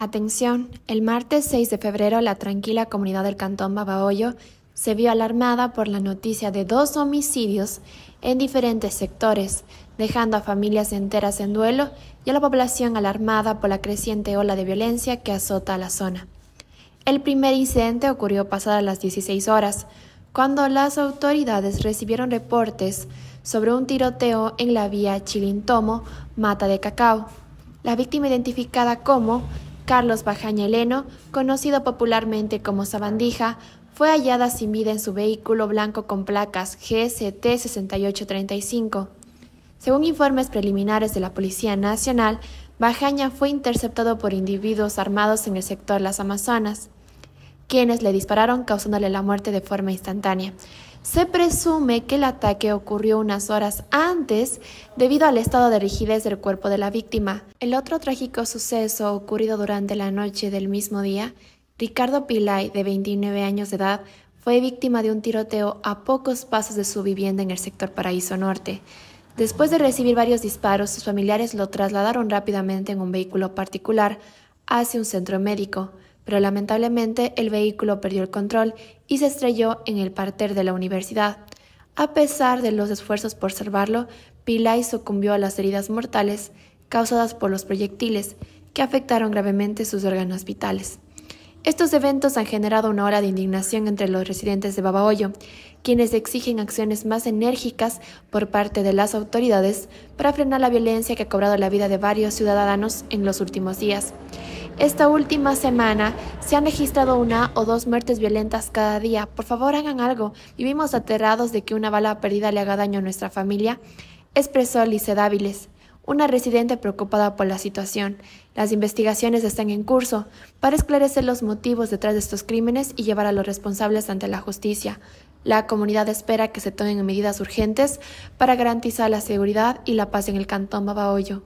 Atención, el martes 6 de febrero la tranquila comunidad del Cantón Babahoyo se vio alarmada por la noticia de dos homicidios en diferentes sectores, dejando a familias enteras en duelo y a la población alarmada por la creciente ola de violencia que azota la zona. El primer incidente ocurrió pasadas las 16 horas, cuando las autoridades recibieron reportes sobre un tiroteo en la vía Chilintomo, Mata de Cacao. La víctima identificada como Carlos Bajaña Heleno, conocido popularmente como Sabandija, fue hallada sin vida en su vehículo blanco con placas GCT6835. Según informes preliminares de la Policía Nacional, Bajaña fue interceptado por individuos armados en el sector Las Amazonas, quienes le dispararon causándole la muerte de forma instantánea. Se presume que el ataque ocurrió unas horas antes debido al estado de rigidez del cuerpo de la víctima. El otro trágico suceso ocurrido durante la noche del mismo día, Ricardo Pilay, de 29 años de edad, fue víctima de un tiroteo a pocos pasos de su vivienda en el sector Paraíso Norte. Después de recibir varios disparos, sus familiares lo trasladaron rápidamente en un vehículo particular hacia un centro médico pero lamentablemente el vehículo perdió el control y se estrelló en el parter de la universidad. A pesar de los esfuerzos por salvarlo, Pilay sucumbió a las heridas mortales causadas por los proyectiles, que afectaron gravemente sus órganos vitales. Estos eventos han generado una ola de indignación entre los residentes de Babahoyo, quienes exigen acciones más enérgicas por parte de las autoridades para frenar la violencia que ha cobrado la vida de varios ciudadanos en los últimos días. Esta última semana se han registrado una o dos muertes violentas cada día. Por favor, hagan algo. Vivimos aterrados de que una bala perdida le haga daño a nuestra familia, expresó Alice Dáviles, una residente preocupada por la situación. Las investigaciones están en curso para esclarecer los motivos detrás de estos crímenes y llevar a los responsables ante la justicia. La comunidad espera que se tomen medidas urgentes para garantizar la seguridad y la paz en el cantón Babahoyo.